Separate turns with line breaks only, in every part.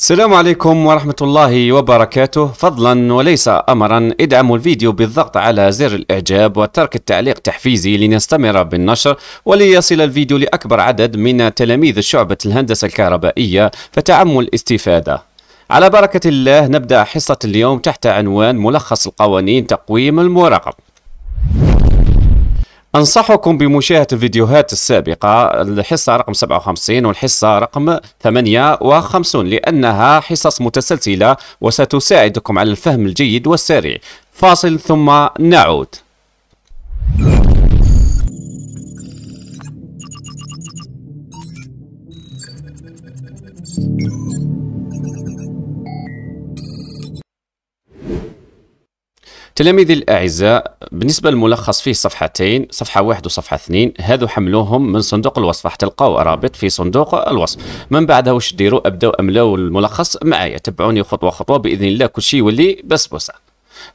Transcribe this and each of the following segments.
السلام عليكم ورحمة الله وبركاته فضلا وليس أمرا ادعموا الفيديو بالضغط على زر الإعجاب وترك التعليق تحفيزي لنستمر بالنشر وليصل الفيديو لأكبر عدد من تلاميذ شعبة الهندسة الكهربائية فتعموا الاستفادة على بركة الله نبدأ حصة اليوم تحت عنوان ملخص القوانين تقويم المراقب أنصحكم بمشاهدة الفيديوهات السابقة الحصة رقم 57 والحصة رقم 58 لأنها حصص متسلسلة وستساعدكم على الفهم الجيد والسريع فاصل ثم نعود تلاميذي الأعزاء بالنسبة للملخص فيه صفحتين صفحة واحد وصفحة اثنين هذو حملوهم من صندوق الوصف راح تلقاو رابط في صندوق الوصف من بعدها واش ديروا أبداو أملاو الملخص معايا تبعوني خطوة خطوة بإذن الله كل شيء يولي بسبوسة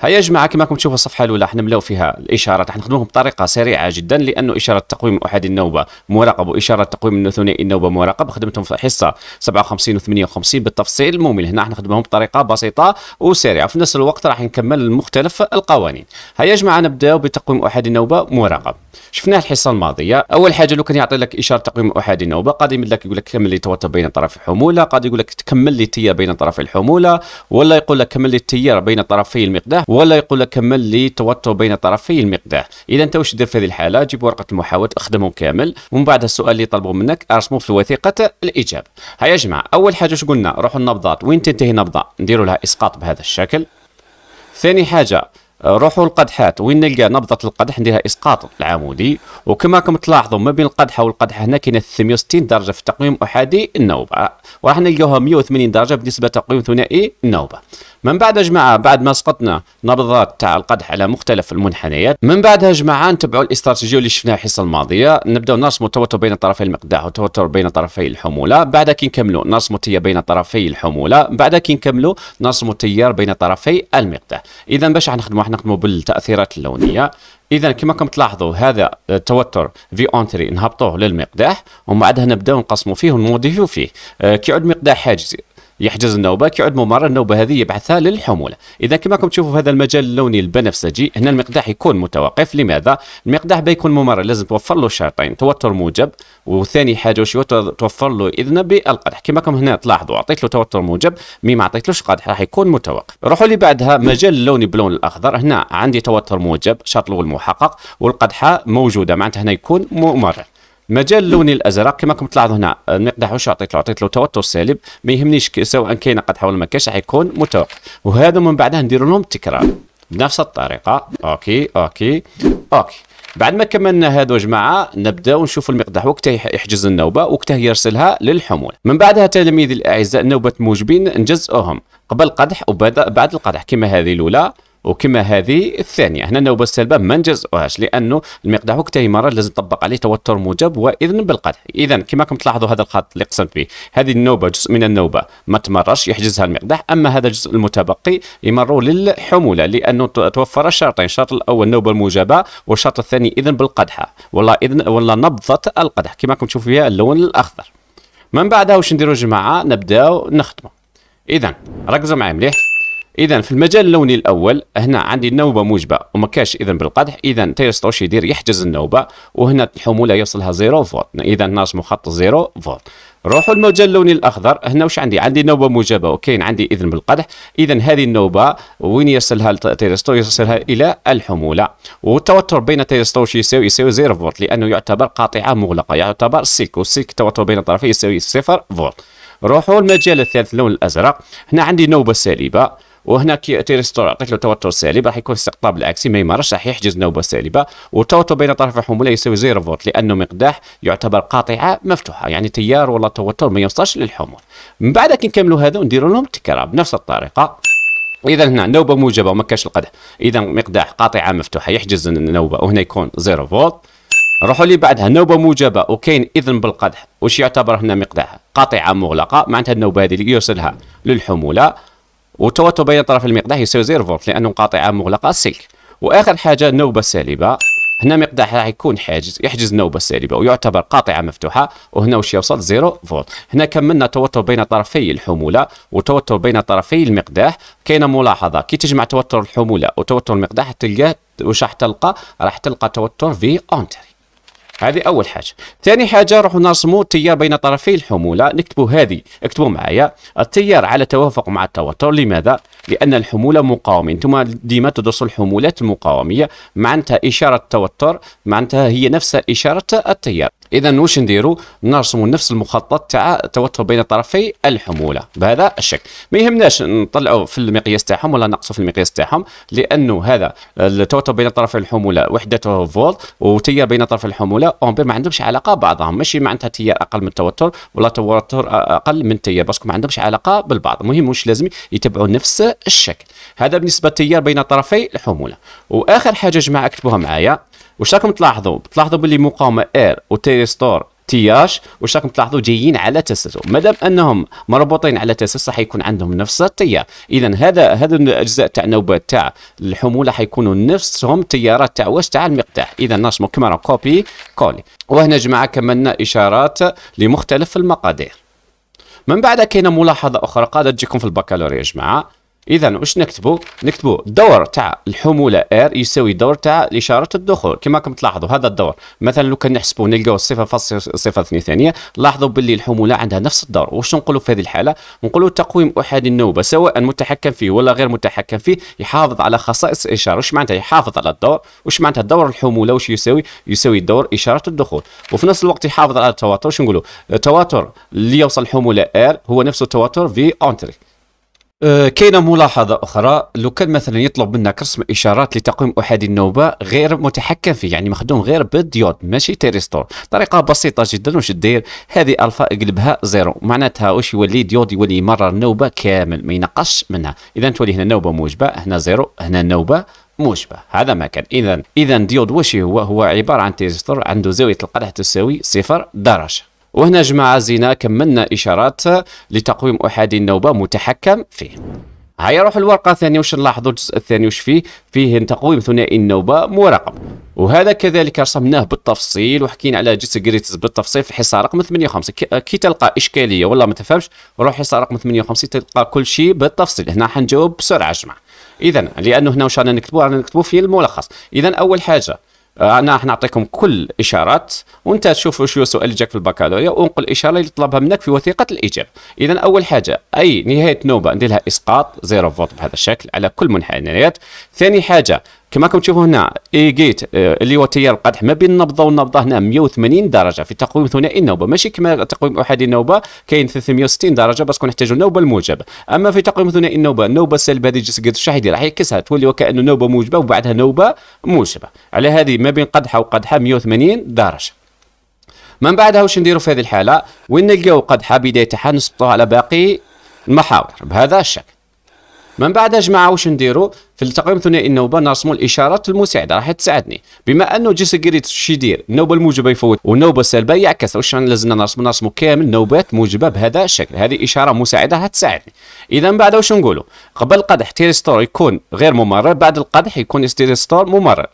هيا يا جماعه كما راكم تشوفوا الصفحه الاولى ملاو فيها الاشارات نخدموهم بطريقه سريعه جدا لانه اشاره تقويم احادي النوبه مراقب واشاره تقويم ثنائي النوبه مراقب خدمتهم في حصه 57 و 58 بالتفصيل المهم هنا نخدموهم بطريقه بسيطه وسريعه وفي نفس الوقت راح نكمل مختلف القوانين هيا يا جماعه نبداو بتقويم احادي النوبه مراقب شفناه الحصه الماضيه اول حاجه لو كان يعطي لك اشاره تقويم احادي النوبه قد يمد لك يقول لك كمل لي توتر بين طرفي الحموله قد يقول لك تكمل لي التيار بين طرفي الحموله ولا يقول لك كمل لي التيار بين طرفي المقدار المقداه ولا يقول لك كمل لي توتر بين طرفي المقداه اذا انت واش دير في هذه الحاله جيب ورقه المحاوله اخدمهم كامل ومن بعد السؤال اللي طلبوا منك ارسمه في وثيقه الاجابه هيا يا جماعه اول حاجه واش قلنا روحوا النبضات وين تنتهي نبضه نديروا لها اسقاط بهذا الشكل ثاني حاجه روحوا القدحات وين نلقى نبضة القدح نديرها اسقاط العمودي وكما راكم تلاحظوا ما بين القدحة والقدحة هنا كاينه 360 درجة في تقويم احادي النوبة وراح نلقاوها 180 درجة بالنسبة لتقويم ثنائي النوبة من بعدها جماعة بعد ما سقطنا نبضات تاع القدح على مختلف المنحنيات من بعدها جماعة نتبعوا الاستراتيجية اللي شفناها الحصة الماضية نبداو نرسموا التوتر بين طرفي المقداح والتوتر بين طرفي الحمولة بعد كي نكملوا نرسموا التيار بين طرفي الحمولة بعد كي نكملوا نرسموا التيار بين طرفي المقداح إذا باش راح نخدموا راح نخدموا بالتأثيرات اللونية اذا كما راكم تلاحظوا هذا التوتر في اونتري نهبطوه للمقداح ومن بعدها نبداو نقسموا فيه ونموديفيو فيه آه، كيعود مقداح حاجزي يحجز النوبه كيعود ممر النوبه هذه يبعثها للحموله اذا كما راكم تشوفوا في هذا المجال اللوني البنفسجي هنا المقداح يكون متوقف لماذا المقداح بيكون ممر لازم توفر له شرطين توتر موجب وثاني حاجه وش توفر له اذن بالقدح كما راكم هنا تلاحظوا اعطيت له توتر موجب مي ما عطيتلوش قدح راح يكون متوقف روحوا لي بعدها مجال اللوني باللون الاخضر هنا عندي توتر موجب شاطلو الاول محقق والقدحه موجوده معناتها هنا يكون ممرر مجال اللون الازرق كما راكم تلاحظوا هنا المقدح أه، واش عطيت له عطيت له توتر سالب ما يهمنيش سواء كاين قدحه ولا ما كاينش راح يكون متوقف وهذا من بعدها نديروا لهم التكرار بنفس الطريقه اوكي اوكي اوكي بعد ما كملنا هادو يا جماعه نبداو نشوفوا المقدح وقتها يحجز النوبه وقتها يرسلها للحمول من بعدها تلاميذي الاعزاء نوبه موجبين نجزئوهم قبل القدح وبعد القدح كما هذه الاولى وكما هذه الثانيه هنا النوبه السلبه ما نجزئوهاش لانه المقدار وقتها مرات لازم نطبق عليه توتر موجب واذن بالقدح اذا كما راكم تلاحظوا هذا الخط اللي قسمت به هذه النوبه جزء من النوبه ما تمرش يحجزها المقدح اما هذا الجزء المتبقي يمروا للحموله لانه توفر شرطين الشرط الاول النوبه الموجبه والشرط الثاني اذن بالقدحه ولا اذن ولا نبضه القدح كما راكم تشوفوا فيها اللون الاخضر من بعدها واش نديروا جماعه نبداو نخدموا اذا ركزوا معايا مليح اذا في المجال اللوني الاول هنا عندي النوبه موجبه وما كاش اذا بالقدح اذا تاير يدير يحجز النوبه وهنا الحموله يوصلها 0 فولت اذا ناقص مخطط 0 فولت روحوا المجال اللوني الاخضر هنا واش عندي عندي نوبه موجبه وكاين عندي اذن بالقدح اذا هذه النوبه وين يرسلها التيرستو يرسلها الى الحموله والتوتر بين تيرستو يساوي يساوي 0 فولت لانه يعتبر قاطعه مغلقه يعتبر سيك وسيك التوتر بين الطرفين يساوي 0 فولت روحوا المجال الثالث اللون الازرق هنا عندي نوبه سالبه وهنا كي ياتي ريستور عطيت له توتر سالب راح يكون استقطاب العكسي ما يمرش راح يحجز نوبه سالبه والتوتر بين طرف الحموله يساوي زيرو فولت لانه مقداح يعتبر قاطعه مفتوحه يعني تيار ولا توتر ما يوصلش للحمول من بعد كي نكملوا هذا ونديروا لهم تكرار بنفس الطريقه اذا هنا نوبه موجبه وما كاش القدح اذا مقداح قاطعه مفتوحه يحجز النوبه وهنا يكون زيرو فولت نروحوا اللي بعدها نوبه موجبه وكاين اذن بالقدح واش يعتبر هنا مقداح قاطعه مغلقه معناتها النوبه هذه اللي يوصلها للحموله والتوتر بين طرف المقداح يساوي 0 فولت لانه قاطعه مغلقه سلك واخر حاجه نوبه سالبه هنا مقداح راح يكون حاجز يحجز النوبه السالبه ويعتبر قاطعه مفتوحه وهنا واش يوصل 0 فولت هنا كملنا توتر بين طرفي الحموله وتوتر بين طرفي المقداح كاينه ملاحظه كي تجمع توتر الحموله وتوتر المقداح تلقاه واش راح تلقى راح تلقى توتر في اونتري هذه اول حاجه ثاني حاجه نروحوا نرسموا التيار بين طرفي الحموله نكتبوا هذه اكتبوا معايا التيار على توافق مع التوتر لماذا لان الحموله مقاومه انتما ديما تدرسوا الحمولات المقاوميه معناتها اشاره التوتر معناتها هي نفسها اشاره التيار اذا واش نديروا نرسموا نفس المخطط تاع التوتر بين طرفي الحموله بهذا الشكل ما يهمناش نطلعوا في المقياس تاعهم ولا نقصوا في المقياس تاعهم لانه هذا التوتر بين طرفي الحموله وحدته فولت وتيار بين طرفي الحموله امبير ما عندهمش علاقه بعضهم ماشي معناتها تيار اقل من التوتر ولا توتر اقل من تيار باسكو ما عندهمش علاقه بالبعض المهم واش لازم يتبعوا نفس الشكل هذا بالنسبه للتيار بين طرفي الحموله واخر حاجه جماعه اكتبوها معايا واش راكم تلاحظوا تلاحظوا باللي مقاومه ار وتيري تي اش واش راكم تلاحظوا جايين على تسلسل مادام انهم مربوطين على تسلسل حيكون عندهم نفس التيار اذا هذا هذا الاجزاء تاع نوبات تاع الحموله حيكونوا نفسهم التيارات تاع واش تاع المقداح اذا نرسموا كما كوبي كولي وهنا جماعه كملنا اشارات لمختلف المقادير من بعد كاينه ملاحظه اخرى قاعده تجيكم في البكالوريا يا جماعه اذا واش نكتبوا نكتبوا الدور تاع الحموله ار يساوي الدور تاع اشاره الدخول كما راكم تلاحظوا هذا الدور مثلا لو كان نحسبوا نلقاو 0.02 ثانيه لاحظوا باللي الحموله عندها نفس الدور واش نقولوا في هذه الحاله نقولوا تقويم احادي النوبه سواء متحكم فيه ولا غير متحكم فيه يحافظ على خصائص الاشاره واش معناتها يحافظ على الدور واش معناتها دور الحموله واش يساوي يساوي دور اشاره الدخول وفي نفس الوقت يحافظ على التواتر واش نقولوا التواتر اللي يوصل الحموله ار هو نفس التواتر في اونتري أه، كاينه ملاحظه اخرى لو كان مثلا يطلب منك رسم اشارات لتقويم احادي النوبه غير متحكم فيه يعني مخدوم غير بالديود ماشي تيريستور طريقه بسيطه جدا واش دير هذه الفا اقلبها زيرو معناتها واش يولي ديود يولي يمرر النوبه كامل ما ينقصش منها اذا تولي هنا نوبه موجبه هنا زيرو هنا نوبه مشبه هذا ما كان اذا اذا ديود واش هو هو عباره عن تيريستور عنده زاويه القدح تساوي صفر درجه وهنا جماعة زينا كملنا إشارات لتقويم أحادي النوبة متحكم فيه هيا روح الورقة الثانية واش نلاحظوا الجزء الثاني واش فيه فيه تقويم ثنائي النوبة مراقب وهذا كذلك رسمناه بالتفصيل وحكينا على جيت جريتس بالتفصيل في حصة رقم 58 كي تلقى إشكالية ولا ما تفهمش روح حصة رقم 58 تلقى كل شيء بالتفصيل هنا حنجاوب بسرعة جماعة إذا لأنه هنا واش رانا نكتبوا رانا نكتبوا في الملخص إذا أول حاجة آه، انا راح نعطيكم كل اشارات وانت تشوف شو السؤال اللي جاك في البكالوريا وانقل الاشاره اللي طلبها منك في وثيقه الاجابه اذا اول حاجه اي نهايه نوبه ندير لها اسقاط زيرو فوت بهذا الشكل على كل منحنيات ثاني حاجه كما تشوفوا هنا اي جيت آه، اللي هو تيار القدح ما بين النبضه والنبضه هنا 180 درجه في تقويم ثنائي النوبه ماشي كما تقويم احادي النوبه كاين 360 درجه باسكو نحتاجوا النوبه الموجبه اما في تقويم ثنائي النوبه النوبه السالبه هذه جسد الشحيدي راح يعكسها تولي وكانه نوبه موجبه وبعدها نوبه موجبه على هذه ما بين قدحه وقدحه 180 درجه من بعدها واش نديروا في هذه الحاله وين نلقاو قدحه بدايتها نسقطوها على باقي المحاور بهذا الشكل من بعد جماعه واش نديرو في التقويم الثنائي النوبه نرسمو الاشارات المساعده راح تساعدني بما انه جيس جريت واش يدير النوبه الموجبه يفوت والنوبه السلبيه يعكس واش لازمنا نرسمو نرسمو كامل نوبات موجبه بهذا الشكل هذه اشاره مساعده راح تساعدني اذا من بعد واش نقولو قبل القدح تيريستور يكون غير ممرر بعد القدح يكون تيريستور ممرر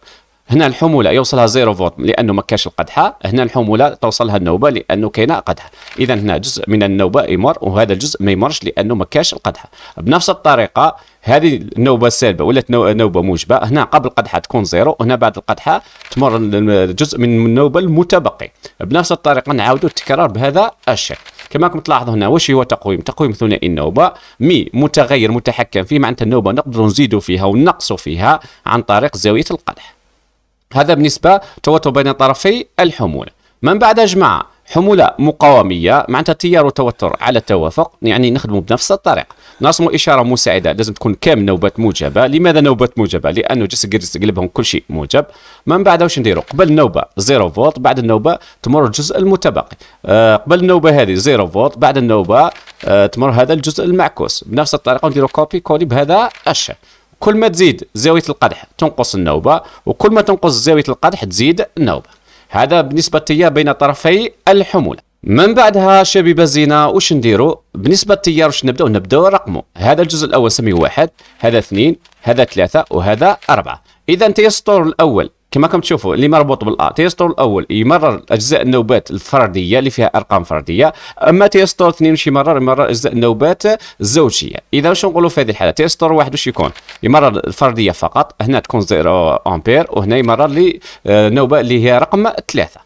هنا الحموله يوصلها زيرو فولت لانه ما كاش القدحه هنا الحموله توصلها النوبه لانه كاينه قدحه اذا هنا جزء من النوبه يمر وهذا الجزء ما يمرش لانه ما كاش القدحه بنفس الطريقه هذه النوبه السالبه ولات نوبه موجبه هنا قبل القدحه تكون زيرو وهنا بعد القدحه تمر الجزء من النوبه المتبقي بنفس الطريقه نعاودوا التكرار بهذا الشكل كما راكم تلاحظوا هنا واش هو تقويم تقويم ثنائي النوبه مي متغير متحكم فيه معناتها النوبه نقدروا نزيدوا فيها ونقصوا فيها عن طريق زاويه القدح هذا بالنسبة توتر بين طرفي الحمولة من بعد جماعة حمولة مقاومية معناتها تيار وتوتر على التوافق يعني نخدموا بنفس الطريقة نرسموا إشارة مساعدة لازم تكون كامل نوبات موجبة لماذا نوبات موجبة لأنه جس قلبهم كل شيء موجب من بعد واش نديروا قبل النوبة 0 فولت بعد النوبة تمر الجزء المتبقي آه قبل النوبة هذه 0 فولت بعد النوبة آه تمر هذا الجزء المعكوس بنفس الطريقة نديروا كوبي كولي بهذا الشكل كل ما تزيد زاويه القدح تنقص النوبه وكل ما تنقص زاويه القدح تزيد النوبه هذا بالنسبه للتيار بين طرفي الحموله من بعدها شبيبه زينه واش نديرو بالنسبه للتيار واش نبداو نبداو رقمه هذا الجزء الاول سميه واحد هذا اثنين هذا ثلاثه وهذا اربعه اذا تيسطور الاول كما كم تشوفوا اللي مربوط بالتيستور الاول يمرر اجزاء النوبات الفرديه اللي فيها ارقام فرديه اما تيستور اثنين واش يمرر يمرر اجزاء النوبات الزوجيه اذا واش نقولوا في هذه الحاله تيستور واحد واش يكون يمرر الفرديه فقط هنا تكون 0 امبير وهنا يمرر لي آه، نوبه اللي هي رقم ثلاثه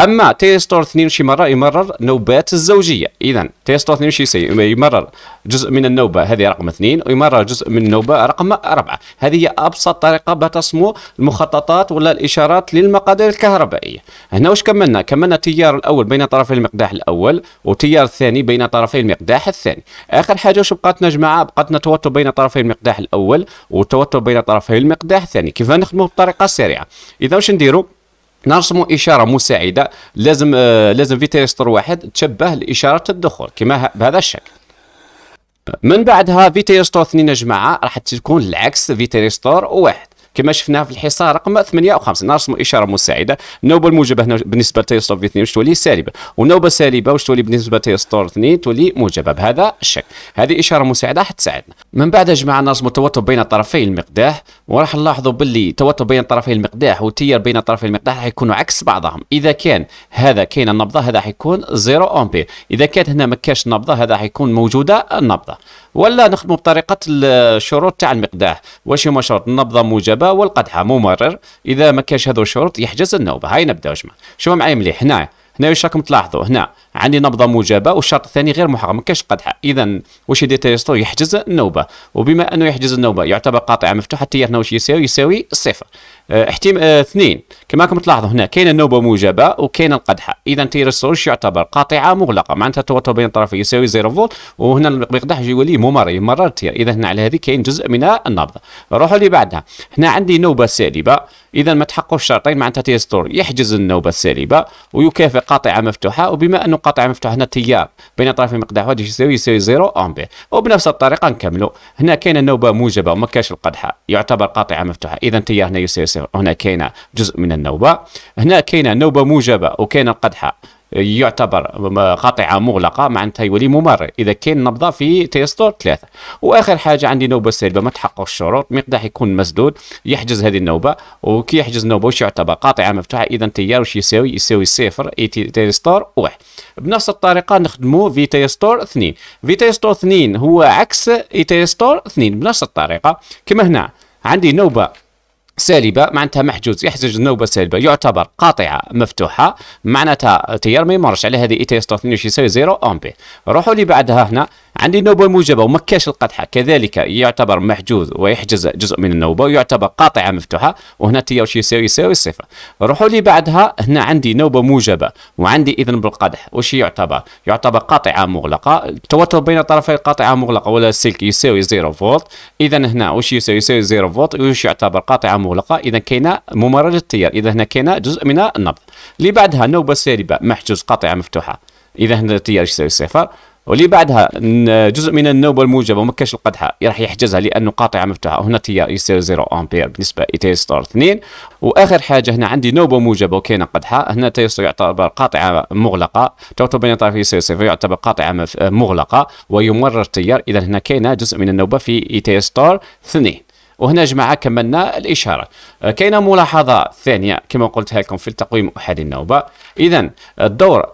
اما تيستور 2 شي مره يمرر نوبات الزوجيه اذا تيستور 2 شي يمرر جزء من النوبه هذه رقم 2 ويمرر جزء من النوبه رقم 4 هذه هي ابسط طريقه بتصمو المخططات ولا الاشارات للمقادير الكهربائيه هنا واش كملنا كملنا التيار الاول بين طرفي المقداح الاول والتيار الثاني بين طرفي المقداح الثاني اخر حاجه واش بقاتنا جماعه بقاتنا توتر بين طرفي المقداح الاول والتوتر بين طرفي المقداح الثاني كيف نخدموا بطريقه سريعه اذا واش نديروا نرسموا اشاره مساعده لازم آه لازم فيتيستر واحد تشبه لاشاره الدخول كما بهذا الشكل من بعدها فيتيستور اثنين يا جماعه راح تكون العكس فيتيستور واحد كما شفناها في الحصار رقم 58 نرسم اشاره مساعده النوبه الموجبه هنا بالنسبه لتيسور في 2 واش تولي سالبه والنوبه سالبه واش تولي بالنسبه لتيسور 2 تولي موجبه بهذا الشكل هذه اشاره مساعده راح تساعدنا من بعد يا جماعه نرسم التوتر بين طرفي المقداح وراح نلاحظوا باللي التوتر بين طرفي المقداح والتيار بين طرفي المقداح راح يكونوا عكس بعضهم اذا كان هذا كاين النبضه هذا راح يكون 0 امبير اذا كان هنا ما كاش نبضه هذا راح يكون موجوده النبضه ولا نخدموا بطريقه الشروط تاع المقداح واش هما شروط النبضه موجبه والقدحه ممرر اذا ما كاش هذو الشروط يحجز النوبه هاي نبداو جماعه شوفوا معايا مليح هنايا هنايا واش راكم تلاحظوا هنا عندي نبضه موجبه والشرط الثاني غير محقق ما كاش قدحه اذا واش يدير تيستو يحجز النوبه وبما انه يحجز النوبه يعتبر قاطعه مفتوحه التيار واش يساوي يساوي صفر آه، احتمال آه، اثنين كما راكم تلاحظوا هنا كاينه النوبه موجبه وكاينه القدحه اذا تيرستو واش يعتبر قاطعه مغلقه معناتها التوتر بين الطرفين يساوي 0 فولت وهنا المقدح يولي ممر يمرر التيار اذا هنا على هذه كاين جزء من النبضه نروحوا اللي بعدها هنا عندي نوبه سالبه اذا ما تحققوش الشرطين معناتها تيستور يحجز النوبه السالبه ويكافئ قاطعه مفتوحه وبما انه منقطعه مفتوح هنا تيار بين اطراف المقداح واحد يساوي يساوي زيرو امبير وبنفس الطريقه نكملوا هنا كاينه نوبه موجبه وما كاش القدحه يعتبر قاطعه مفتوحه اذا تيار هنا يساوي صفر هنا كاينه جزء من النوبه هنا كاينه نوبه موجبه وكاينه القدحه يعتبر قاطعة مغلقة معناتها يولي ممرر إذا كان نبضة في تيستور ثلاثة وآخر حاجة عندي نوبة سالبة ما تحقق الشروط مقداح يكون مسدود يحجز هذه النوبة وكي يحجز نوبة وش يعتبر قاطعة مفتوحة إذا تيار وش يساوي يساوي صفر تيستور واحد بنفس الطريقه في تي ستور 2 في تي ستور 2 هو عكس اي تي ستور 2 بنفس الطريقه كما هنا عندي نوبه سالبه معناتها محجوز يحجز نوبه سالبه يعتبر قاطعه مفتوحه معناتها تيار ما يمرش على هذه اي تي ستور 2 يساوي 0 امبير روحوا لي بعدها هنا عندي نوبة موجبة وما كاش القدحة كذلك يعتبر محجوز ويحجز جزء من النوبة ويعتبر قاطعة مفتوحة وهنا تي واش يساوي يساوي صفر روحوا لي بعدها هنا عندي نوبة موجبة وعندي إذن بالقدح وش يعتبر يعتبر قاطعة مغلقة التوتر بين طرفي القاطعة مغلقة ولا سلك يساوي 0 فولت إذا هنا وش يساوي يساوي 0 فولت وش يعتبر قاطعة مغلقة إذا كاينة ممرج التيار إذا هنا كاينة جزء من النبض اللي بعدها نوبة سالبة محجوز قاطعة مفتوحة إذا هنا التيار يساوي صفر واللي بعدها جزء من النوبه الموجبه ومكش القدحه راح يحجزها لانه قاطعه مفتوحه هنا تي يصير 0 امبير بالنسبه اي ستار 2 واخر حاجه هنا عندي نوبه موجبه وكاينه قدحه هنا تي يعتبر قاطعه مغلقه تعتبر بين طرفي يصير صفر يعتبر قاطعه مغلقه ويمرر تيار اذا هنا كاينه جزء من النوبه في اي ستار 2 وهنا جماعة كملنا الإشارة كاينة ملاحظة ثانية كما قلتها لكم في التقويم أحد النوبة إذا الدور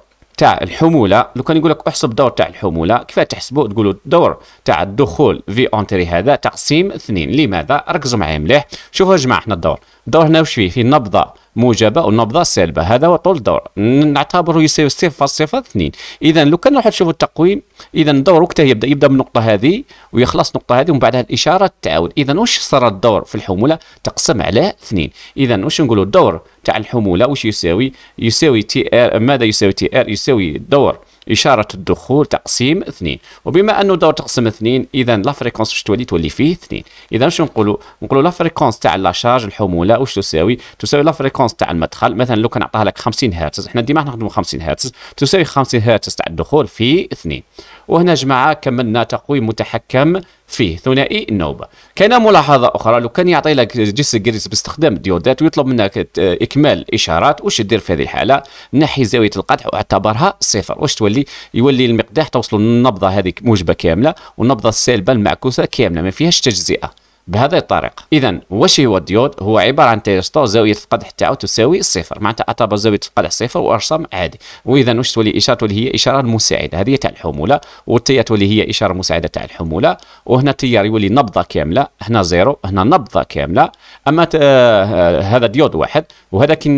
تاع الحموله لو كان يقول لك احسب الدور تاع الحموله كيف تحسبه تقولوا الدور تاع الدخول في اونتري هذا تقسيم اثنين لماذا ركزوا معايا مليح شوفوا يا جماعه احنا الدور الدور هنا واش فيه فيه نبضه موجبه والنبضه سالبه هذا هو طول الدور نعتبره يساوي صفر فاصل صفر اثنين اذا لو كان نروح نشوف التقويم اذا الدور وقتها يبدا يبدا من النقطه هذه ويخلص النقطه هذه ومن بعدها الاشاره تعاود اذا واش صار الدور في الحموله تقسم على اثنين اذا واش نقولوا الدور تاع الحموله واش يساوي يساوي تي ار ماذا يساوي تي ار يساوي الدور إشارة الدخول تقسيم اثنين وبما أنه دور تقسم اثنين إذا لا فريكونس واش تولي تولي فيه اثنين إذا شنو نقولوا نقولوا لا فريكونس تاع لا شارج الحمولة واش تساوي تساوي لا فريكونس تاع المدخل مثلا لو كان عطاها لك 50 هرتز احنا ديما نخدموا 50 هرتز تساوي 50 هرتز تاع الدخول في اثنين وهنا جماعة كملنا تقويم متحكم فيه ثنائي النوبه كان ملاحظه اخرى لو كان يعطي لك جس جريس باستخدام ديودات ويطلب منك اكمال اشارات واش دير في هذه الحاله نحي زاويه القدح واعتبرها صفر واش تولي يولي المقداح توصل النبضه هذه موجبه كامله والنبضه السالبه المعكوسه كامله ما فيهاش تجزئه بهذه الطريقة إذا واش هو الديود هو عبارة عن تيرستور زاوية القدح تاعو تساوي صفر معناتها أعتبر زاوية القدح صفر وأرسم عادي وإذا واش تولي إشارة اللي هي إشارة مساعدة هذه تاع الحمولة والتي تولي هي إشارة مساعدة تاع الحمولة وهنا التيار يولي نبضة كاملة هنا زيرو هنا نبضة كاملة أما آه، هذا ديود واحد وهذا كي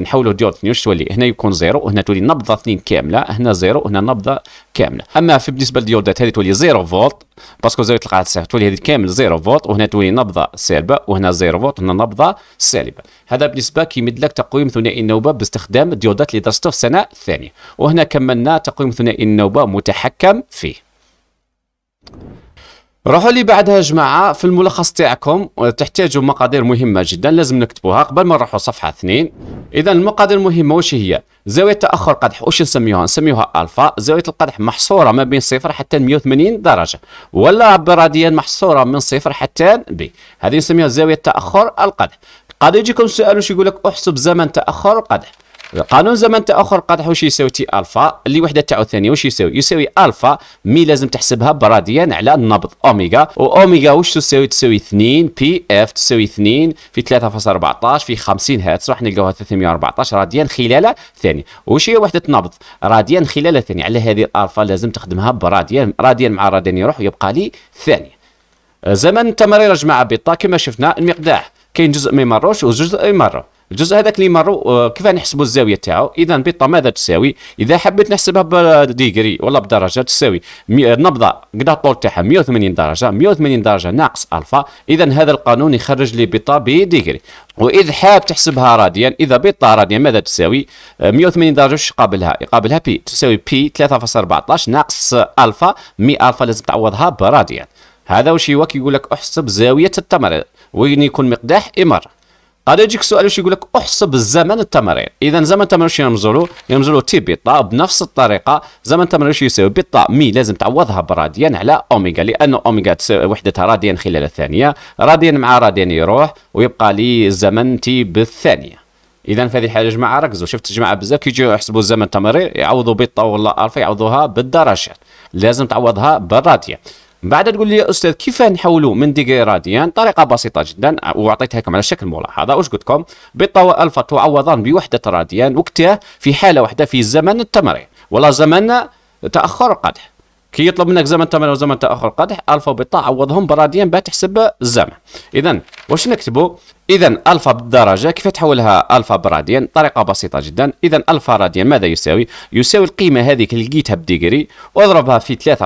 نحولو ديود اثنين واش تولي هنا يكون زيرو وهنا تولي نبضة اثنين كاملة هنا زيرو هنا نبضة كاملة أما في بالنسبة للديودات هذه تولي زيرو فولت باسكو زاويه تلقاها الصفر تولي هذه كامل زيرو فولت وهنا تولي نبضه سالبه وهنا زيرو فولت وهنا نبضه سالبه هذا بالنسبه كيمد لك تقويم ثنائي النوبه باستخدام الديودات اللي درسته في السنه الثانيه وهنا كملنا تقويم ثنائي النوبه متحكم فيه روحوا لي بعدها يا جماعه في الملخص تاعكم تحتاجوا مقادير مهمه جدا لازم نكتبوها قبل ما نروحوا صفحه اثنين اذا المقادير المهمه واش هي زاويه تاخر قدح واش نسميوها نسميوها الفا زاويه القدح محصوره ما بين صفر حتى 180 درجه ولا براديا محصوره من صفر حتى بي هذه نسميها زاويه تاخر القدح قد يجيكم سؤال واش يقول لك احسب زمن تاخر القدح قانون زمن تاخر القدح واش يساوي تي الفا اللي وحده تاعو الثانيه واش يساوي يساوي الفا مي لازم تحسبها براديا على النبض اوميغا واوميغا واش تساوي تساوي 2 بي اف تساوي 2 في 3.14 في 50 هرتز راح نلقاوها 314 راديا خلال ثانيه واش هي وحده نبض راديا خلال ثانيه على هذه الالفا لازم تخدمها براديا راديا مع راديا يروح ويبقى لي ثانيه زمن التمرير جماعه بيتا كما شفنا المقداح كاين جزء ما يمروش وجزء يمرو الجزء هذاك اللي مروا آه، كيف نحسبوا الزاويه تاعو اذا بيطا ماذا تساوي اذا حبيت نحسبها بديجري ولا بدرجه تساوي النبضه آه، قد الطول تاعها 180 درجه 180 درجه ناقص الفا اذا هذا القانون يخرج لي بيطا بديجري واذا حاب تحسبها راديان اذا بيطا راديان ماذا تساوي 180 آه، درجه واش يقابلها يقابلها بي تساوي بي 3.14 ناقص الفا 100 الفا لازم تعوضها براديان هذا واش هو كيقول لك احسب زاويه التمرير وين يكون مقداح امر غادي يجيك سؤال واش يقول لك احسب الزمن التمرير اذا زمن التمرير واش ينمزلو ينمزلو تي بيطا بنفس الطريقه زمن التمرير واش يساوي بيطا مي لازم تعوضها براديان على اوميغا لانه اوميغا وحدتها راديان خلال الثانيه راديان مع راديان يروح ويبقى لي الزمن تي بالثانيه اذا في هذه الحاله يا جماعه ركزوا شفت الجماعه بزاف كي يجيو يحسبوا الزمن التمرير يعوضوا بيطا ولا الفا يعوضوها بالدرجات لازم تعوضها بالراديان بعد تقول لي يا استاذ كيف نحولوا من ديجري راديان طريقه بسيطه جدا واعطيتها لكم على شكل ملاحظه واش قلت لكم بالطوى الفا تعوضان بوحده راديان وقتها في حاله واحده في زمن التمرين ولا زمن تاخر القدح كي يطلب منك زمن ثمن زمن تاخر قدح الفا وبيتا عوضهم براديا باه تحسب الزمن اذا واش نكتبوا اذا الفا بالدرجه كيف تحولها الفا براديا طريقه بسيطه جدا اذا الفا راديان ماذا يساوي يساوي القيمه هذيك اللي لقيتها بديجري واضربها في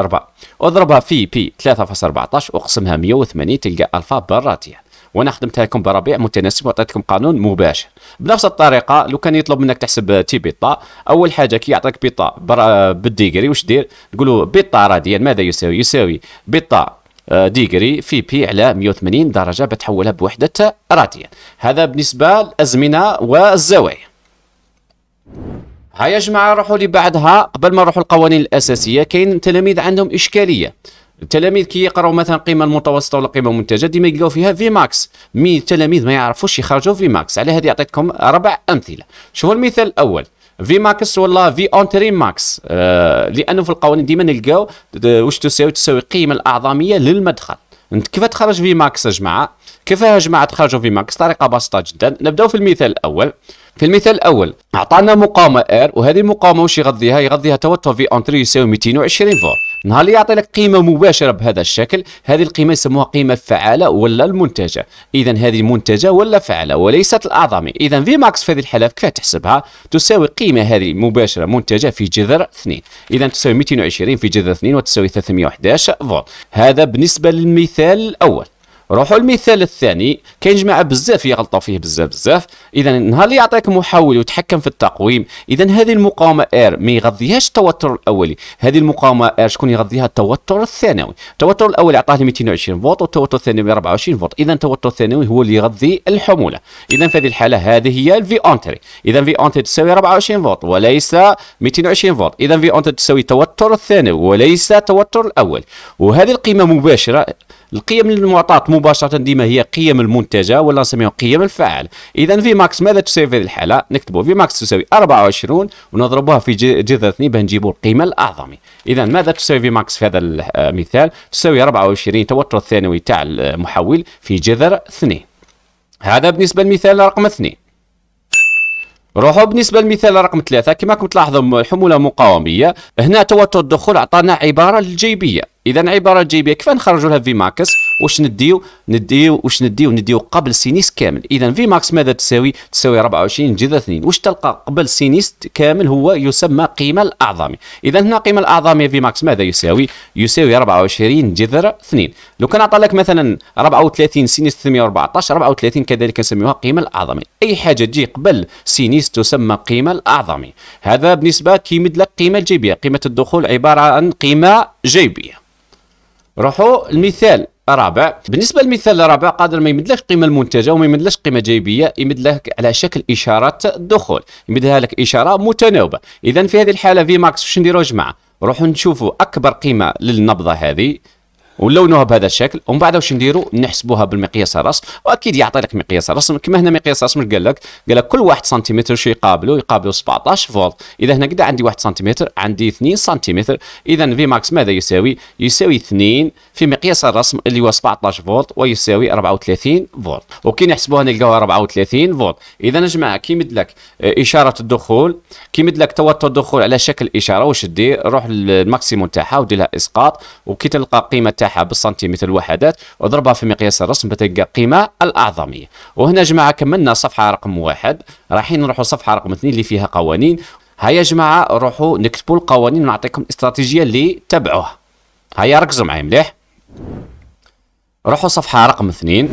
3.4 اضربها في بي 3.14 واقسمها 180 تلقى الفا بالراديان وانا خدمتها لكم بربيع متناسب وعطيتكم قانون مباشر بنفس الطريقه لو كان يطلب منك تحسب تي بيطا اول حاجه كي يعطيك بيطا بالديجري واش دير تقول له بيطا راديا ماذا يساوي يساوي بيطا آه، ديجري في بي على 180 درجه بتحولها بوحده راديان هذا بالنسبه للازمنه والزوايا هيا يا جماعه نروحوا لبعدها قبل ما نروحوا القوانين الاساسيه كاين تلاميذ عندهم اشكاليه التلاميذ كي يقراو مثلا القيمه المتوسطه ولا القيمه المنتجه ديما يلقاو فيها في ماكس مي التلاميذ ما يعرفوش يخرجوا في ماكس على هذه يعطيكم اربع امثله شوفوا المثال الاول في ماكس ولا في اونتري ماكس آه لانه في القوانين ديما نلقاو واش تساوي تساوي القيمه الاعظميه للمدخل انت كيف تخرج في ماكس يا جماعه كيف يا جماعه تخرجوا في ماكس طريقه بسيطه جدا نبداو في المثال الاول في المثال الاول اعطانا مقاومه ار وهذه المقاومه واش يغذيها يغذيها توتر في انتري يساوي 220 فولت نهار اللي يعطي لك قيمه مباشره بهذا الشكل هذه القيمه يسموها قيمه فعاله ولا المنتجه اذا هذه منتجه ولا فعاله وليست الاعظمي اذا في ماكس في هذه الحاله كيف تحسبها تساوي قيمه هذه مباشره منتجه في جذر 2 اذا تساوي 220 في جذر 2 وتساوي 311 فولت هذا بالنسبه للمثال الاول روحوا المثال الثاني كاين جماعه بزاف يغلطوا فيه بزاف بزاف اذا النهار اللي يعطيك محول ويتحكم في التقويم اذا هذه المقاومه ار ما يغذيهاش التوتر الاولي هذه المقاومه ار شكون يغذيها التوتر الثانوي التوتر الاولي عطاه 220 فولت والتوتر الثانوي 24 فولت اذا التوتر الثانوي هو اللي يغذي الحموله اذا في هذه الحاله هذه هي الفي اونتري اذا في اونتري تساوي 24 فولت وليس 220 فولت اذا في اونتري تساوي التوتر الثانوي وليس التوتر الاول وهذه القيمه مباشره القيم المعطاة مباشرة ديما هي قيم المنتجة ولا نسميها قيم الفاعل إذا في ماكس ماذا تساوي في هذه الحالة نكتبوا في ماكس تساوي 24 ونضربوها في جذر 2 باه نجيبوا القيمة الأعظم إذا ماذا تساوي في ماكس في هذا المثال آه، تساوي 24 توتر الثانوي تاع المحول في جذر 2 هذا بالنسبة للمثال رقم 2 روحوا بالنسبة للمثال رقم ثلاثة كما كنت تلاحظوا الحمولة مقاومية هنا توتر الدخول أعطانا عبارة الجيبية اذا عباره جيبيه كيف نخرجوا لها في ماكس واش نديو نديو واش نديو نديو قبل سينيس كامل اذا في ماكس ماذا تساوي تساوي 24 جذر 2 واش تلقى قبل سينيس كامل هو يسمى قيمه الاعظمي اذا هنا قيمه الاعظمي في ماكس ماذا يساوي يساوي 24 جذر 2 لو كان عطى لك مثلا 34 سينيس 314 34 كذلك نسميوها قيمه الاعظمي اي حاجه تجي قبل سينيس تسمى قيمه الاعظمي هذا بالنسبه كيمد لك قيمه جيبيه قيمه الدخول عباره عن قيمه جيبيه روحوا المثال رابع بالنسبه للمثال الرابع قادر ما يمدلكش قيمه المنتجه وما يمدلكش قيمه جايبيه يمد لك على شكل اشارات الدخول يمدلها لك اشاره متناوبه اذا في هذه الحاله في ماكس واش نديروا جماعه روحوا نشوفوا اكبر قيمه للنبضه هذه ونلونوها بهذا الشكل ومن بعد واش نديروا نحسبوها بالمقياس الرسم واكيد يعطي لك مقياس الرسم كما هنا مقياس الرسم قال لك قال لك كل 1 سنتيمتر شو يقابلو يقابلو 17 فولت اذا هنا كدا عندي 1 سنتيمتر عندي 2 سنتيمتر اذا في ماكس ماذا يساوي يساوي 2 في مقياس الرسم اللي هو 17 فولت ويساوي 34 فولت وكي نحسبوها نلقاوها 34 فولت اذا يا جماعه كيمد لك آه، اشاره الدخول كيمد لك توتر الدخول على شكل اشاره واش دير روح للماكسيموم تاعها ودير لها اسقاط وكي تلقى قيمه مساحة بالسنتيمتر الوحدات وضربها في مقياس الرسم بتلقى القيمة الأعظمية وهنا جماعة كملنا صفحة رقم واحد رايحين نروحوا صفحة رقم اثنين اللي فيها قوانين هيا جماعة روحوا نكتبوا القوانين ونعطيكم استراتيجية اللي تبعوها هيا ركزوا معايا مليح روحوا صفحة رقم اثنين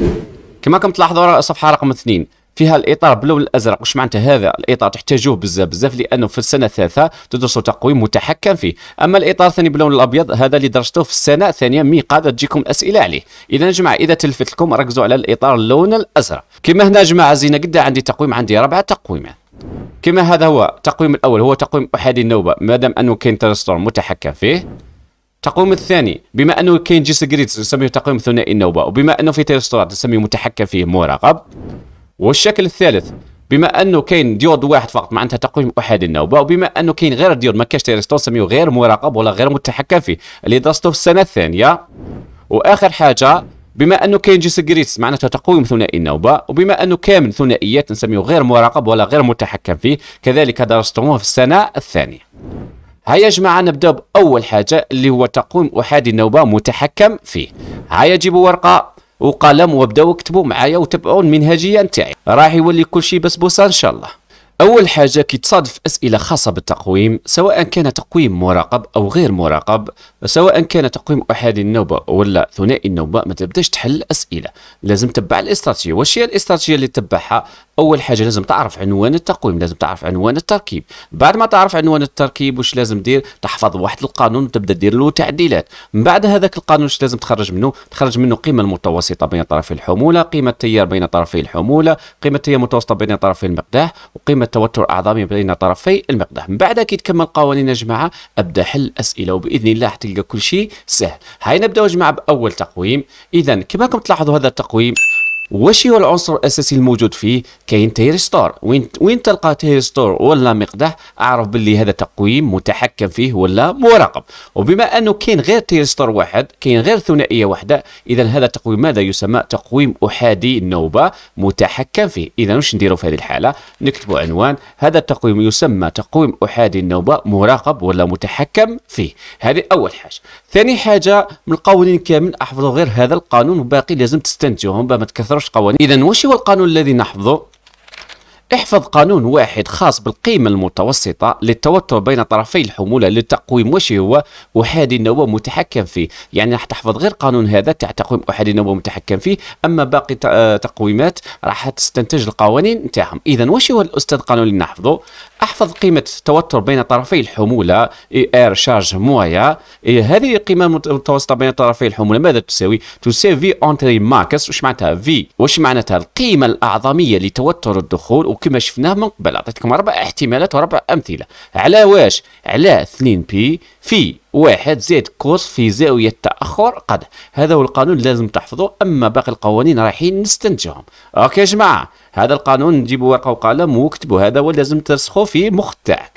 كما كم تلاحظوا صفحة رقم اثنين فيها الاطار باللون الازرق واش معناتها هذا الاطار تحتاجوه بزاف بزاف لانه في السنه الثالثه تدرسوا تقويم متحكم فيه اما الاطار الثاني باللون الابيض هذا اللي درسته في السنه الثانيه مي قادر تجيكم اسئله عليه اذا يا جماعه اذا تلفت لكم ركزوا على الاطار اللون الازرق كما هنا يا جماعه زينه قد عندي تقويم عندي ربع تقويمات كما هذا هو التقويم الاول هو تقويم احادي النوبه ما دام انه كاين ترستور متحكم فيه التقويم الثاني بما انه كاين جيس جريدز نسميه تقويم ثنائي النوبه وبما انه في تيرستورات نسميه متحكم فيه مراقب والشكل الثالث بما انه كاين ديود واحد فقط معناتها تقويم احادي النوبه وبما انه كاين غير ديود ما كاش تيرستون سميو غير مراقب ولا غير متحكم فيه اللي درسته في السنه الثانيه واخر حاجه بما انه كاين جيس جريتس معناتها تقويم ثنائي النوبه وبما انه كامل ثنائيات نسميه غير مراقب ولا غير متحكم فيه كذلك درستموه في السنه الثانيه هيا يا جماعه نبدا باول حاجه اللي هو تقويم احادي النوبه متحكم فيه هيا جيبوا ورقه وقلم وبداو اكتبوا معايا وتبعوا المنهجيه نتاعي راح يولي كل شيء بسبوسه ان شاء الله أول حاجة كيتصادف أسئلة خاصة بالتقويم سواء كان تقويم مراقب أو غير مراقب سواء كان تقويم أحادي النوبة ولا ثنائي النوبة ما تبداش تحل الأسئلة لازم تتبع الاستراتيجية واش هي الاستراتيجية اللي تتبعها أول حاجة لازم تعرف عنوان التقويم لازم تعرف عنوان التركيب بعد ما تعرف عنوان التركيب واش لازم دير تحفظ واحد القانون وتبدا دير له تعديلات من بعد هذاك القانون واش لازم تخرج منه تخرج منه قيمة المتوسطة بين طرفي الحمولة قيمة التيار بين طرفي الحمولة قيمة التيار المتوسطة بين طرفي المقداح وقيمة التوتر الأعظمي بين طرفي المقدح من بعد كي تكمل قوانين يا جماعة أبدأ حل الأسئلة وبإذن الله حتلقى كل شيء سهل هاي نبداو يا جماعة بأول تقويم إذا كما راكم تلاحظوا هذا التقويم واش هو العنصر الاساسي الموجود فيه كاين تيرستور وين وين تلقى تيرستور ولا مقدح اعرف باللي هذا تقويم متحكم فيه ولا مراقب وبما انه كاين غير تيرستور واحد كاين غير ثنائيه واحده اذا هذا تقويم ماذا يسمى تقويم احادي النوبه متحكم فيه اذا واش نديروا في هذه الحاله نكتبوا عنوان هذا التقويم يسمى تقويم احادي النوبه مراقب ولا متحكم فيه هذه اول حاجه ثاني حاجه من القوانين كامل احفظوا غير هذا القانون وباقي لازم تستنتجوهم ما تكثر تخرج قوانين اذا واش هو القانون الذي نحفظه احفظ قانون واحد خاص بالقيمة المتوسطة للتوتر بين طرفي الحمولة للتقويم وش هو أحادي النواة متحكم فيه يعني راح تحفظ غير قانون هذا تاع تقويم أحادي النواة متحكم فيه أما باقي آه، تقويمات راح تستنتج القوانين نتاعهم إذا وش هو الأستاذ قانون اللي نحفظه احفظ قيمه التوتر بين طرفي الحموله اي ار شارج مويا هذه القيمه المتوسطه بين طرفي الحموله ماذا تساوي تساوي في اونتري ماكس وش معناتها في وش معناتها القيمه الاعظميه لتوتر الدخول وكما شفناه من قبل اعطيتكم اربع احتمالات واربع امثله على واش على 2 بي في واحد زائد كوس في زاوية تأخر قد هذا هو القانون لازم تحفظه أما باقي القوانين رايحين نستنتجهم أوكي يا جماعة هذا القانون نجيبوا ورقه وقلم وكتبوا هذا ولازم ترسخوا في مخ تاعك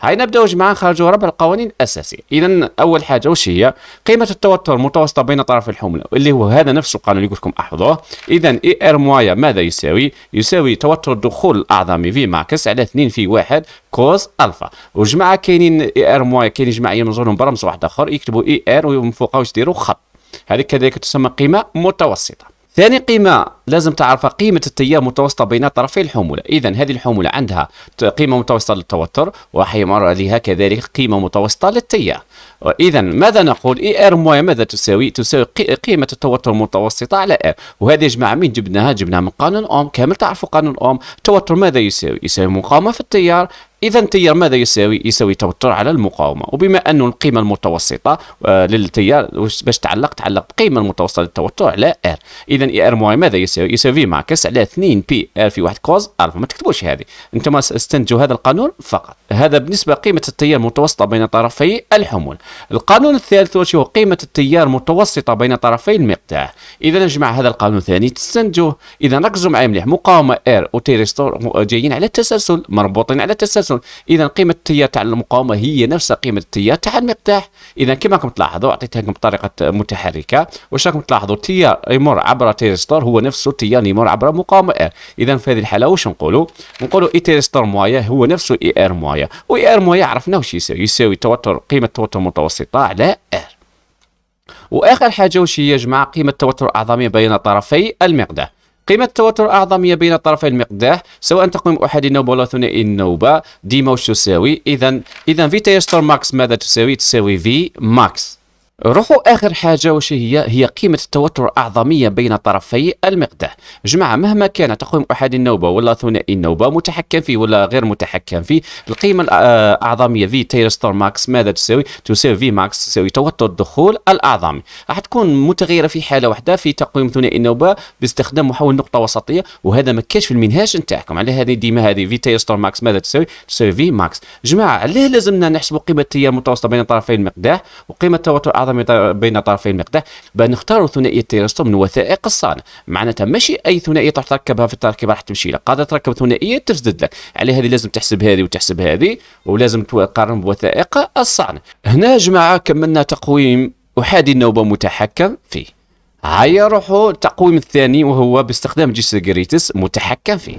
هاي نبداو جماعه نخرجوا ربع القوانين الاساسيه اذا اول حاجه وش هي قيمه التوتر المتوسطه بين طرف الحمله اللي هو هذا نفس القانون اللي قلت لكم احفظوه اذا اي ار موايا ماذا يساوي يساوي توتر الدخول الاعظمي في ماكس على 2 في 1 كوز الفا وجماعه كاينين اي ار موايا كاينين جماعه يمزوا برمز واحد اخر يكتبوا اي ار ومن فوقه واش يديروا خط هذه كذلك تسمى قيمه متوسطه ثاني قيمة لازم تعرف قيمة التيار المتوسطة بين طرفي الحمولة إذا هذه الحمولة عندها قيمة متوسطة للتوتر وحيمر عليها كذلك قيمة متوسطة للتيار إذا ماذا نقول إي آر موان ماذا تساوي تساوي قيمة التوتر المتوسطة على آر وهذه يا جماعة من جبناها جبناها من قانون أوم كامل تعرفوا قانون أوم التوتر ماذا يساوي يساوي مقاومة في التيار إذا التيار ماذا يساوي؟ يساوي توتر على المقاومة وبما أن القيمة المتوسطة آه، للتيار باش تعلق تعلق بقيمة المتوسطة للتوتر على R إذا R مهم ماذا يساوي؟ يساوي ماكس على 2 بي R في واحد كوز ألفا ما تكتبوش هذه أنتم استنتجوا هذا القانون فقط هذا بالنسبة لقيمة التيار المتوسطة بين طرفي الحمول القانون الثالث هو قيمة التيار المتوسطة بين طرفي المقطع إذا نجمع هذا القانون الثاني تستنتجه إذا ركزوا معي مليح مقاومة إير و تيرستور جايين على التسلسل مربوطين على التسلسل إذا قيمة التيار تاع المقاومة هي نفس قيمة التيار تاع المقطع إذا كما راكم تلاحظوا أعطيتها لكم بطريقة متحركة واش راكم تلاحظوا التيار يمر عبر تيرستور هو نفسه التيار يمر عبر مقاومة إير إذا في هذه الحالة واش نقولوا نقولوا إي تيرستور مويا هو نفسه إي R مويا ار مويا عرفنا واش يساوي يساوي توتر قيمه توتر متوسطه على ار واخر حاجه وش هي يا جماعه قيمه توتر الاعظميه بين طرفي المقداح قيمة التوتر الأعظمية بين طرفي المقداح سواء تقويم أحادي النوبة ولا ثنائي النوبة ديما وش تساوي؟ إذا إذا في تيستر ماكس ماذا تساوي؟ تساوي في ماكس روحوا اخر حاجه واش هي هي قيمه التوتر اعظميه بين طرفي المقدح جماعه مهما كان تقويم احد النوبه ولا ثنائي النوبه متحكم فيه ولا غير متحكم فيه القيمه الاعظميه في تاير ستور ماكس ماذا تساوي تساوي في ماكس تساوي توتر الدخول الاعظمي راح تكون متغيره في حاله واحده في تقويم ثنائي النوبه باستخدام محاول نقطه وسطيه وهذا ما كاش في المنهاج نتاعكم على هذه ديما هذه في تاير ستور ماكس ماذا تساوي تساوي في ماكس جماعه ليه لازمنا نحسبوا قيمه التيار المتوسطه بين طرفي المقداح وقيمه التوتر العظمه بين طرفي المقدح بان اختاروا ثنائيه تيرستو من وثائق الصانع معناتها ماشي اي ثنائيه تركبها في التركيبه راح تمشي لك قادر تركب ثنائيه تفسد لك على هذه لازم تحسب هذه وتحسب هذه ولازم تقارن بوثائق الصانع هنا يا جماعه كملنا تقويم احادي النوبه متحكم فيه هيا روحوا التقويم الثاني وهو باستخدام جسر جريتس متحكم فيه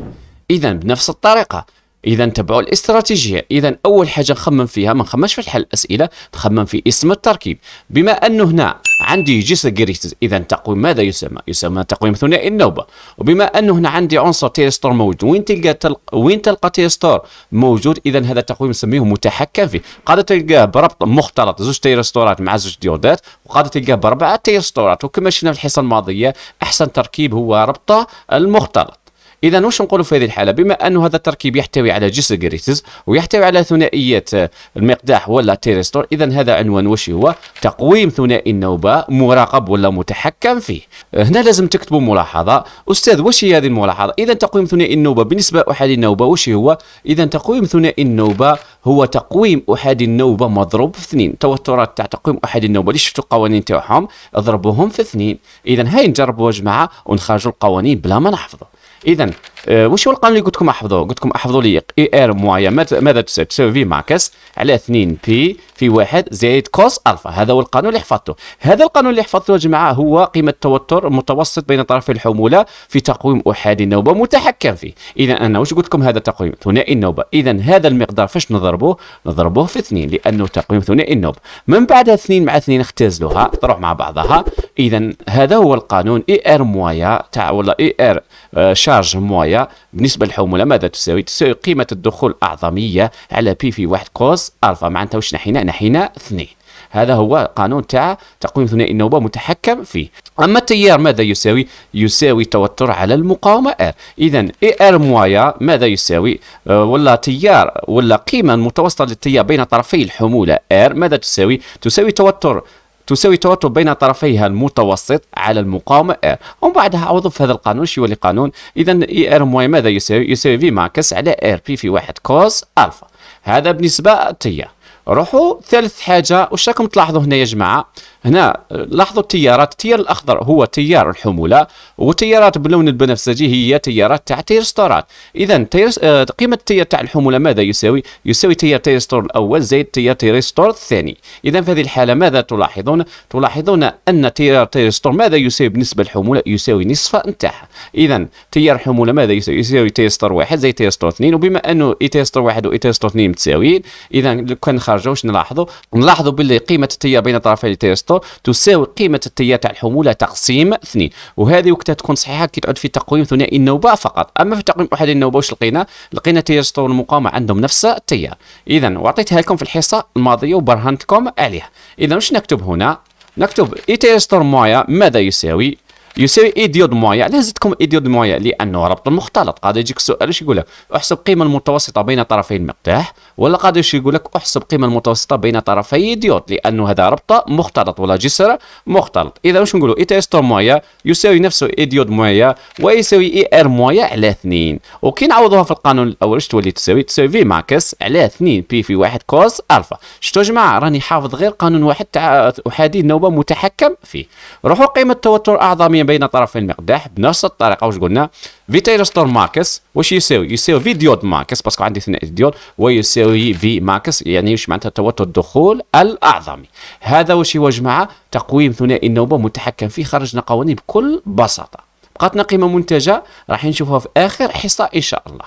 اذا بنفس الطريقه اذا تبعوا الاستراتيجيه اذا اول حاجه نخمم فيها ما نخممش في الحل الاسئله نخمم في اسم التركيب بما انه هنا عندي جسر جريتز اذا تقويم ماذا يسمى يسمى تقويم ثنائي النوبه وبما انه هنا عندي عنصر تيرستور موجود وين تلقى تلق... وين تلقى تيرستور موجود اذا هذا التقويم نسميه متحكم فيه قد تلقاه بربط مختلط زوج تيرستورات مع زوج ديودات وقد تلقاه باربعه تيرستورات وكما شفنا في الحصه الماضيه احسن تركيب هو ربط المختلط اذا واش نقولوا في هذه الحاله بما انه هذا التركيب يحتوي على جسر جريتز ويحتوي على ثنائيات المقداح ولا تيرستور اذا هذا عنوان واش هو تقويم ثنائي النوبه مراقب ولا متحكم فيه هنا لازم تكتبوا ملاحظه استاذ واش هي هذه الملاحظه اذا تقويم ثنائي النوبه بالنسبه لاحادي النوبه واش هو اذا تقويم ثنائي النوبه هو تقويم احادي النوبه مضروب في اثنين توترات تاع تقويم احادي النوبه اللي شفتوا القوانين تاعهم اضربوهم في اثنين اذا هاي يا جماعه ونخرجوا القوانين بلا ما نحفظوا Ethan, أه، واش هو القانون اللي قلت لكم احفظوه قلت لكم احفظوا لي اي ار موان ماذا تساوي تساوي في ماكس على 2 بي في 1 زائد كوس الفا هذا هو القانون اللي حفظته هذا القانون اللي حفظته يا جماعه هو قيمه التوتر المتوسط بين طرفي الحموله في تقويم احادي النوبه متحكم فيه اذا انا واش قلت لكم هذا تقويم ثنائي النوبه اذا هذا المقدار فاش نضربوه نضربوه في 2 لانه تقويم ثنائي النوبه من بعد 2 مع 2 اختزلوها تروح مع بعضها اذا هذا هو القانون اي ار مويا تاع ولا اي ار آه، شارج مويا الضحايا بالنسبة للحمولة ماذا تساوي؟ تساوي قيمة الدخول الأعظمية على بي في واحد قوس ألفا معناتها واش نحينا؟ نحينا اثنين هذا هو قانون تاع تقويم ثنائي النوبة متحكم فيه أما التيار ماذا يساوي؟ يساوي توتر على المقاومة R إذا إي ار موايا ماذا يساوي؟ أه ولا تيار ولا قيمة متوسطة للتيار بين طرفي الحمولة R ماذا تساوي؟ تساوي توتر تساوي توتر بين طرفيها المتوسط على المقاومة R آه، ومن بعدها أوظف في هذا القانون شو يولي قانون إذا ER موي ماذا يساوي؟ يساوي في ماكس على R بي في واحد كوس ألفا هذا بالنسبة تيار روحوا ثالث حاجة وش راكم تلاحظوا هنا يا جماعة هنا لاحظوا التيارات التيار الاخضر هو تيار الحموله والتيارات باللون البنفسجي هي تيارات تاع تيرستورات اذا تيرس... آه، قيمه التيار تاع الحموله ماذا يساوي يساوي تيار تيرستور الاول زائد تيار تيرستور الثاني اذا في هذه الحاله ماذا تلاحظون تلاحظون ان تيار تيرستور ماذا يساوي بالنسبه للحموله يساوي نصف نتاعها اذا تيار الحموله ماذا يساوي يساوي تيرستور واحد زائد تيرستور اثنين وبما انه اي تيرستور واحد واي تيرستور اثنين متساويين اذا لو كان خرجوا واش نلاحظوا نلاحظوا باللي قيمه التيار بين طرفي تيرستور الوسط تساوي قيمه التيار تاع الحموله تقسيم 2 وهذه وقتها تكون صحيحه كي تعود في تقويم ثنائي النوبه فقط اما في تقويم احادي النوبه واش لقينا لقينا تيار السطور المقاومه عندهم نفس التيار اذا وعطيتها لكم في الحصه الماضيه وبرهنتكم عليها اذا واش نكتب هنا نكتب اي تيار السطور مويا ماذا يساوي يساوي اي ديود مويا علاه زدتكم اي ديود مويا لانه ربط المختلط قاعد يجيك السؤال اش يقول لك احسب قيمه المتوسطه بين طرفي المقداح ولا قاعد غادي يقول لك احسب قيمه المتوسطه بين طرفي ديود لانه هذا ربط مختلط ولا جسر مختلط اذا واش نقولوا اي تيستور مويا يساوي نفسه اي ديود مويا ويساوي اي ار مويا على 2 وكي نعوضوها في القانون الاول اش تولي تساوي تساوي في ماكس على 2 بي في واحد كوز الفا شتو جماعه راني حافظ غير قانون واحد تاع احادي النوبه متحكم فيه روحوا قيمه التوتر اعظميه بين طرفي المقداح بنفس الطريقه واش قلنا فيتا ستور ماركس واش يساوي يساوي في ديود ماكس باسكو عندي ثنائي ديود ويساوي في ماكس يعني واش معناتها توتر الدخول الاعظمي هذا واش هو جماعه تقويم ثنائي النوبه متحكم فيه خرجنا قوانين بكل بساطه بقاتنا قيمه منتجه راح نشوفها في اخر حصه ان شاء الله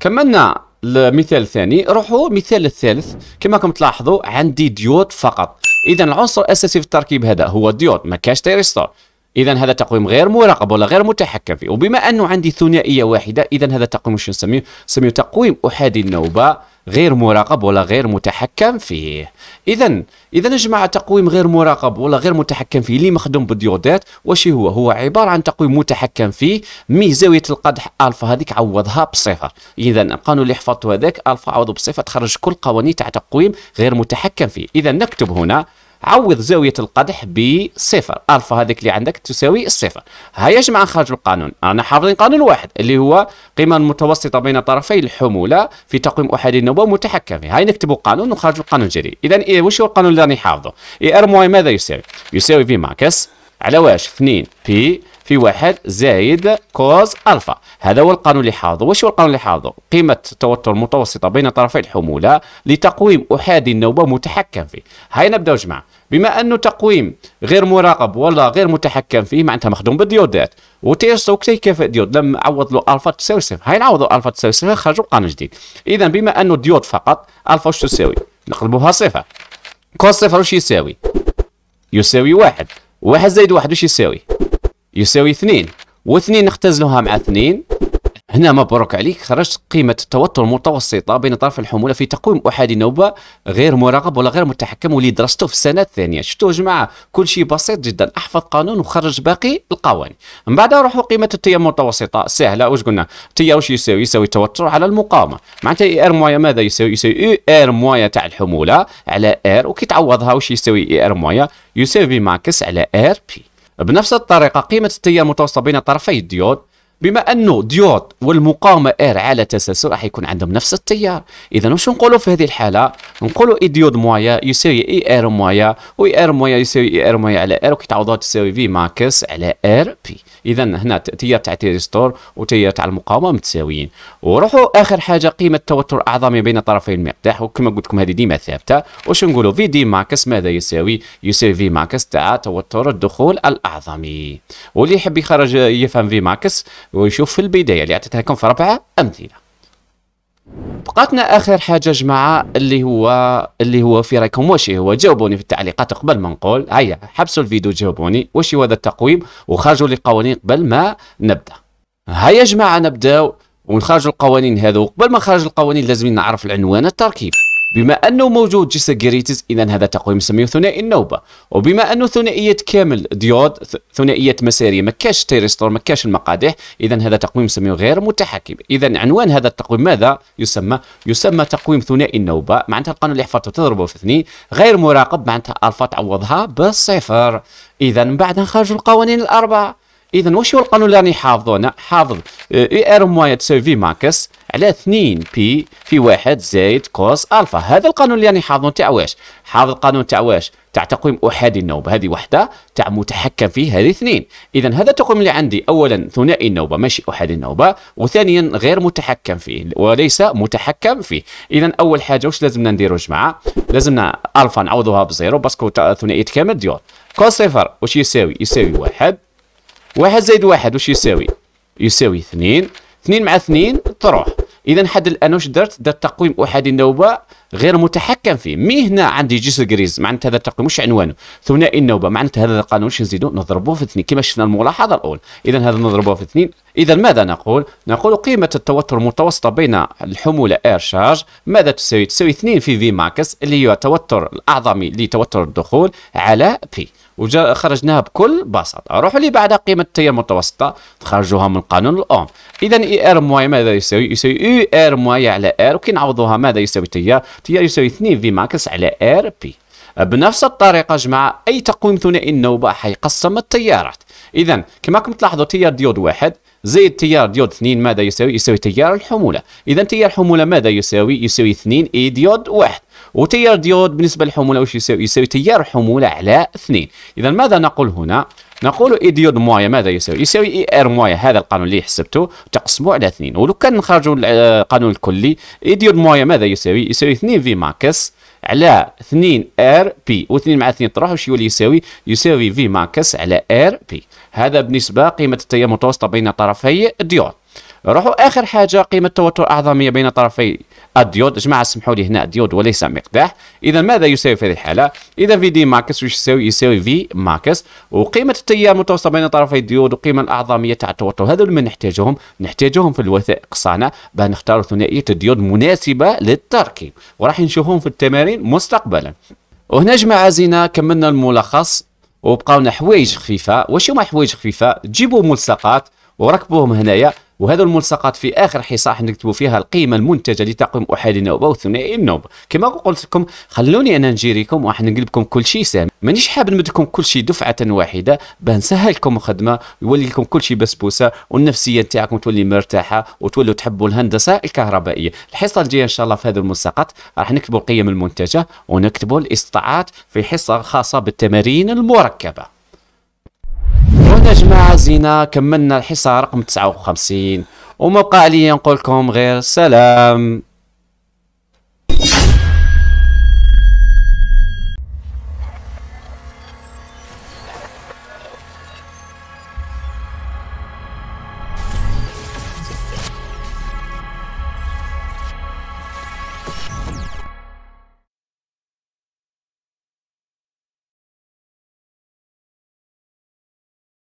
كملنا المثال الثاني روحوا مثال الثالث كما راكم تلاحظوا عندي ديود فقط اذا العنصر الاساسي في التركيب هذا هو ديود ما كاش تيريستور اذا هذا تقويم غير مراقب ولا غير متحكم فيه وبما انه عندي ثنائيه واحده اذا هذا تقويم شو نسميه نسميه تقويم احادي النوبه غير مراقب ولا غير متحكم فيه اذا اذا نجمع جماعه تقويم غير مراقب ولا غير متحكم فيه اللي مخدوم بالديودات واش هو هو عباره عن تقويم متحكم فيه مي زاويه القدح الفا هذيك عوضها بصفر اذا القانون اللي حفظته هذاك الفا عوضه بصفر تخرج كل قوانين تاع تقويم غير متحكم فيه اذا نكتب هنا عوض زاوية القدح بصفر الفا هذيك اللي عندك تساوي الصفر هيا يا جماعة نخرجوا القانون أنا حافظين قانون واحد اللي هو قيمة المتوسطة بين طرفي الحمولة في تقويم أحادي النوبة متحكم فيه هاي نكتبوا قانون ونخرجوا القانون الجديد إذا إيه وش هو القانون اللي راني حافظه إي ار موي ماذا يساوي يساوي في ماكس على واش 2 بي في واحد زايد كوز الفا هذا هو القانون اللي حافظه واش هو القانون اللي حافظه قيمه التوتر المتوسطه بين طرفي الحموله لتقويم احادي النوبه متحكم فيه هاي نبداو جماعه بما انه تقويم غير مراقب ولا غير متحكم فيه معناتها مخدوم بالديودات وتيستو كيف ديود لم عوض له الفا تساوي صفر هاي نعوضوا الفا تساوي صفر خرجوا قانون جديد اذا بما انه ديود فقط الفا واش تساوي نقلبوها صفر كوس صفر واش يساوي يساوي واحد واحد زائد واحد واش يساوي يساوي اثنين واثنين نختزلوها مع اثنين هنا مبروك عليك خرجت قيمة التوتر المتوسطة بين طرف الحمولة في تقويم أحادي النوبة غير مراقب ولا غير متحكم واللي درسته في السنة الثانية يا جماعة كل شيء بسيط جدا أحفظ قانون وخرج باقي القوانين من بعد روحوا قيمة التيار المتوسطة سهلة واش قلنا التيار واش يساوي يساوي التوتر على المقاومة معناتها إي آر مويا ماذا يساوي يساوي إي آر مويا تاع الحمولة على آر وكي تعوضها واش يساوي إي آر مويا يساوي ماكس على آر بي بنفس الطريقة قيمة التيار المتوسطة بين طرفي الديود بما انه ديود والمقاومه ار على تسلسل راح يكون عندهم نفس التيار اذا واش نقولوا في هذه الحاله نقولوا اي ديود مويا يساوي اي ار مويا و اي ار مويا يساوي اي ار مويا على ار وكيتعوضوها تساوي في ماكس على ار بي اذا هنا التيار تاع التيريستور وتيار تاع المقاومه متساويين وروحوا اخر حاجه قيمه التوتر الاعظمي بين طرفي المقداح وكما قلت لكم هذه ديما ثابته واش نقولوا في دي ماكس ماذا يساوي يساوي في ماكس تاع توتر الدخول الاعظمي واللي يحب يخرج يفهم في ماكس ويشوف في البدايه اللي اعطيتها لكم في ربعه امثله بقاتنا اخر حاجه جماعه اللي هو اللي هو في رايكم واش هو جاوبوني في التعليقات قبل ما نقول هيا حبسوا الفيديو جاوبوني واش هو هذا التقويم وخرجوا لي قوانين قبل ما نبدا هيا جماعه نبداو ونخرجوا القوانين هذو قبل ما نخرج القوانين لازم نعرف العنوان التركيب بما انه موجود جسر جريتس اذا هذا تقويم نسميه ثنائي النوبه وبما انه ثنائيه كامل ديود ثنائيه مساريه ما كاش تيرستور ما كاش المقادح اذا هذا تقويم نسميه غير متحكم اذا عنوان هذا التقويم ماذا يسمى يسمى تقويم ثنائي النوبه معناتها القانون اللي حفظته تضربه في اثنين غير مراقب معناتها الفا تعوضها بالصفر اذا من بعد نخرج القوانين الاربعه اذا واش هو القانون اللي راني حافظه حافظ اي ار موان تساوي في ماكس على 2 بي في واحد زائد كوس الفا هذا القانون اللي راني حافظه تاع واش حافظ القانون تاع واش تاع تقويم احادي النوبه هذه وحده تاع متحكم فيه هذه اثنين اذا هذا التقويم اللي عندي اولا ثنائي النوبه ماشي احادي النوبه وثانيا غير متحكم فيه وليس متحكم فيه اذا اول حاجه واش لازمنا نديروا جماعه لازمنا الفا نعوضوها بزيرو باسكو ثنائيه كامل ديور كوس صفر واش يساوي يساوي واحد واحد زائد واحد واش يساوي يساوي اثنين اثنين مع اثنين تروح اذا حد الان واش درت درت تقويم احادي النوبه غير متحكم فيه مي هنا عندي جيس جريز معناتها هذا التقويم مش عنوانه ثنائي النوبه معناتها هذا القانون واش نزيدو نضربوه في اثنين كما شفنا الملاحظه الاولى اذا هذا نضربوه في اثنين اذا ماذا نقول نقول قيمه التوتر المتوسطه بين الحموله اير شارج ماذا تساوي تساوي 2 في في ماكس اللي هو التوتر الاعظمي لتوتر الدخول على بي وخرجناها بكل بساطه روحوا لي بعد قيمه التيار المتوسطه تخرجوها من قانون الاوم اذا اي ار موي ماذا يساوي يساوي اي ار موي على ار وكي نعوضوها ماذا يساوي تيار الاختيار يساوي 2 في ماكس على ار بي بنفس الطريقه جمع اي تقويم ثنائي النوبه حيقسم التيارات اذا كما راكم تلاحظوا تيار ديود واحد زائد تيار ديود اثنين ماذا يساوي يساوي تيار الحموله اذا تيار الحموله ماذا يساوي يساوي 2 اي ديود واحد وتيار ديود بالنسبه للحموله واش يساوي يساوي تيار حموله على اثنين اذا ماذا نقول هنا نقول اي ديود مويا ماذا يساوي يساوي اي ار مويا هذا القانون اللي حسبته تقسمه على اثنين ولو كان نخرجوا القانون آه، الكلي اي ديود مويا ماذا يساوي يساوي 2 في ماكس على 2 ار بي و2 مع 2 تروح واش يولي يساوي يساوي في ماكس على ار بي هذا بالنسبه قيمه التيار المتوسطه بين طرفي الديود روحوا اخر حاجه قيمه التوتر الاعظميه بين طرفي الديود جماعه سمحوا لي هنا الديود وليس مقداح اذا ماذا يساوي في هذه الحاله اذا في دي ماكس وش يساوي يساوي في ماكس وقيمه التيار المتوسطه بين طرفي الديود وقيمة الاعظميه تاع التوتر هذو اللي نحتاجهم نحتاجهم في الوثائق صانع باه نختاروا ثنائيه الديود مناسبه للتركيب وراح نشوفهم في التمارين مستقبلا وهنا جماعه زينا كملنا الملخص وبقاونا حوايج خفيفه واش هما حوايج خفيفه جيبوا ملصقات وركبوهم هنايا وهذا الملصقات في اخر حصه نكتبوا فيها القيمه المنتجه لتقويم احادي النوبه وثنائي النوبه كما قلت لكم خلوني انا نجيريكم وراح نقلب لكم كل شيء سهل مانيش حاب نمد لكم كل شيء دفعه واحده باه نسهل لكم الخدمه يولي لكم كل شيء بسبوسه والنفسيه نتاعكم تولي مرتاحه وتولوا تحبوا الهندسه الكهربائيه الحصه الجايه ان شاء الله في هذا الملصقات راح نكتبوا القيم المنتجه ونكتبوا الاستطاعات في حصه خاصه بالتمارين المركبه يا جماعة زينة كملنا الحصة رقم 59 وما بقى عليا نقول لكم غير سلام